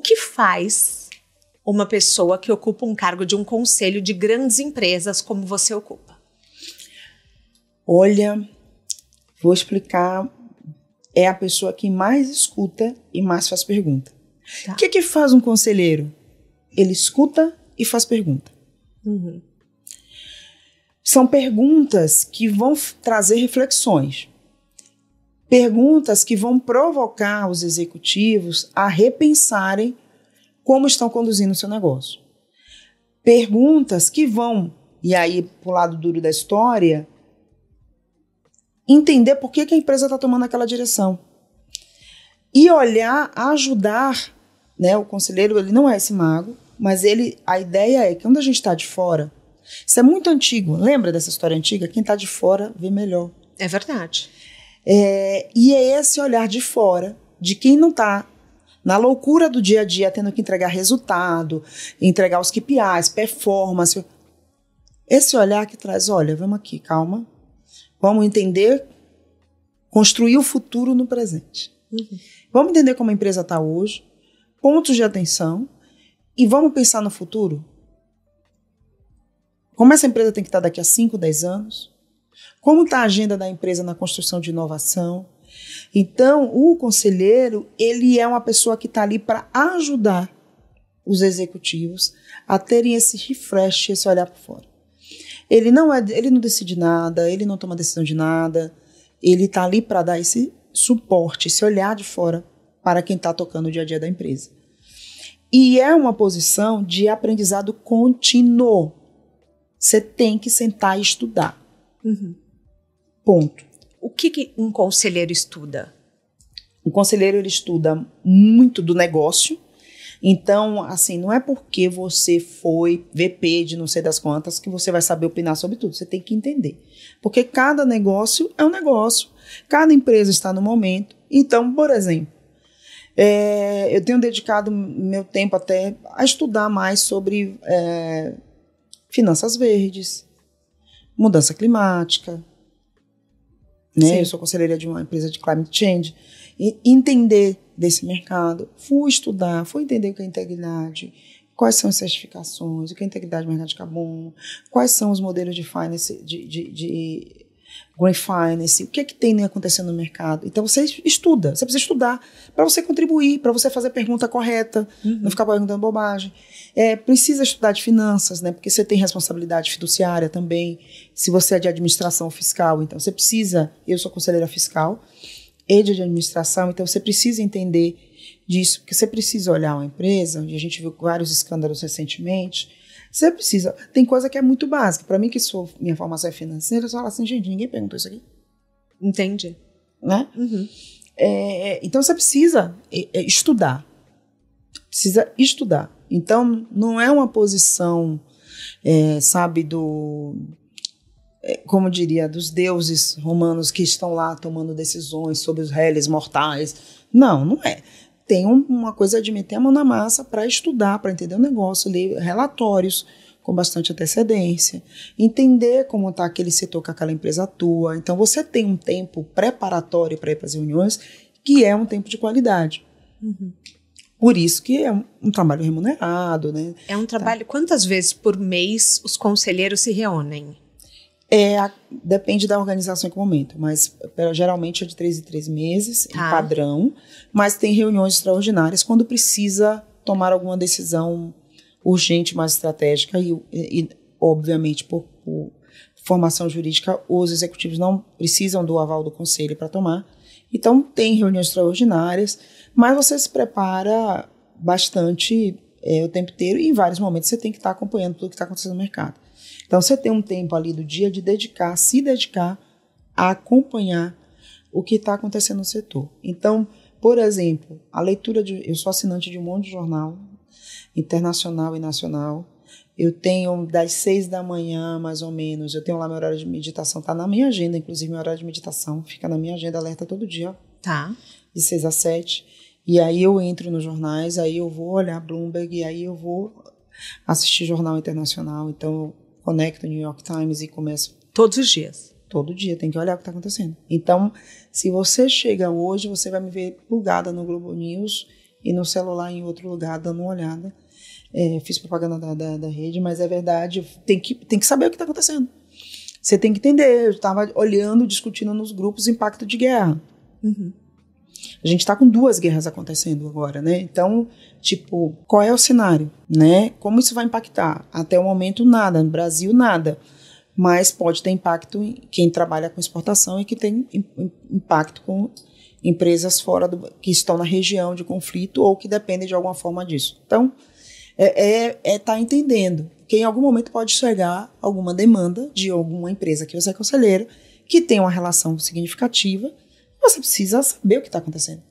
que faz uma pessoa que ocupa um cargo de um conselho de grandes empresas como você ocupa? Olha, vou explicar. É a pessoa que mais escuta e mais faz pergunta. O tá. que, que faz um conselheiro? Ele escuta e faz pergunta. Uhum. São perguntas que vão trazer reflexões perguntas que vão provocar os executivos a repensarem como estão conduzindo o seu negócio. Perguntas que vão, e aí para o lado duro da história, entender por que, que a empresa está tomando aquela direção. E olhar, ajudar, né? O conselheiro ele não é esse mago, mas ele, a ideia é que quando a gente está de fora, isso é muito antigo. Lembra dessa história antiga? Quem está de fora vê melhor. É verdade. É, e é esse olhar de fora, de quem não está na loucura do dia a dia, tendo que entregar resultado, entregar os KPIs, performance. Esse olhar que traz, olha, vamos aqui, calma. Vamos entender, construir o futuro no presente. Uhum. Vamos entender como a empresa está hoje, pontos de atenção, e vamos pensar no futuro? Como essa empresa tem que estar tá daqui a 5, 10 anos? Como está a agenda da empresa na construção de inovação? Então, o conselheiro, ele é uma pessoa que está ali para ajudar os executivos a terem esse refresh, esse olhar para fora. Ele não, é, ele não decide nada, ele não toma decisão de nada, ele está ali para dar esse suporte, esse olhar de fora para quem está tocando o dia a dia da empresa. E é uma posição de aprendizado contínuo. Você tem que sentar e estudar. Uhum. Ponto. O que, que um conselheiro estuda? Um conselheiro ele estuda muito do negócio. Então, assim, não é porque você foi VP de não sei das quantas que você vai saber opinar sobre tudo. Você tem que entender. Porque cada negócio é um negócio. Cada empresa está no momento. Então, por exemplo, é, eu tenho dedicado meu tempo até a estudar mais sobre é, finanças verdes, mudança climática, né? Sim. Eu sou conselheira de uma empresa de climate change. E entender desse mercado, fui estudar, fui entender o que é integridade, quais são as certificações, o que é integridade do mercado de carbono, quais são os modelos de finance, de, de, de Green Finance, o que é que tem né, acontecendo no mercado. Então você estuda, você precisa estudar para você contribuir, para você fazer a pergunta correta, uhum. não ficar perguntando bobagem. É, precisa estudar de finanças, né? Porque você tem responsabilidade fiduciária também. Se você é de administração fiscal, então você precisa. Eu sou conselheira fiscal e de administração, então você precisa entender disso, porque você precisa olhar uma empresa, onde a gente viu vários escândalos recentemente, você precisa. Tem coisa que é muito básica. Para mim, que sou, minha formação é financeira, você fala assim, gente, ninguém perguntou isso aqui. Entende? Né? Uhum. É, então você precisa é, é, estudar. Precisa estudar. Então, não é uma posição, é, sabe, do. É, como diria, dos deuses romanos que estão lá tomando decisões sobre os réis mortais. Não, não é tem uma coisa de meter a mão na massa para estudar, para entender o negócio, ler relatórios com bastante antecedência, entender como está aquele setor que aquela empresa atua. Então, você tem um tempo preparatório para ir para as reuniões, que é um tempo de qualidade. Uhum. Por isso que é um, trabalho remunerado, né? É um tá. trabalho. Tá. Quantas vezes por mês os conselheiros se reúnem? É, a, depende da organização e do momento, mas é, geralmente é de três em três meses, tá. em padrão, mas tem reuniões extraordinárias quando precisa tomar alguma decisão urgente, mais estratégica, e, e obviamente por, por, formação jurídica, os executivos não precisam do aval do conselho para tomar. Então, tem reuniões extraordinárias, mas você se prepara bastante é, o tempo inteiro e em vários momentos você tem que estar tá acompanhando tudo que está acontecendo no mercado. Então você tem um tempo ali do dia de dedicar, se dedicar a acompanhar o que está acontecendo no setor. Então, por exemplo, a leitura de. Eu sou assinante de um monte de jornal, internacional e nacional. Eu tenho das seis da manhã, mais ou menos, eu tenho lá meu horário de meditação, tá na minha agenda, inclusive meu horário de meditação, fica na minha agenda, alerta todo dia. Tá. De seis a sete. E aí eu entro nos jornais, aí eu vou olhar Bloomberg, e aí eu vou assistir jornal internacional. Então eu conecto New York Times e começo. Todos os dias. Todo dia, tem que olhar o que está acontecendo. Então, se você chega hoje, você vai me ver bugada no Globo News e no celular em outro lugar, dando uma olhada. É, fiz propaganda da, da, da, rede, mas é verdade, tem que, tem que saber o que está acontecendo. Você tem que entender. Eu estava olhando, discutindo nos grupos impacto de guerra. Uhum. A gente está com duas guerras acontecendo agora, né? Então, tipo, qual é o cenário, né? Como isso vai impactar? Até o momento, nada. No Brasil, nada. Mas pode ter impacto em quem trabalha com exportação e que tem impacto com empresas fora do, que estão na região de conflito ou que dependem de alguma forma disso. Então, é estar é, é tá entendendo que em algum momento pode chegar alguma demanda de alguma empresa que você é conselheiro que tem uma relação significativa você precisa saber o que está acontecendo.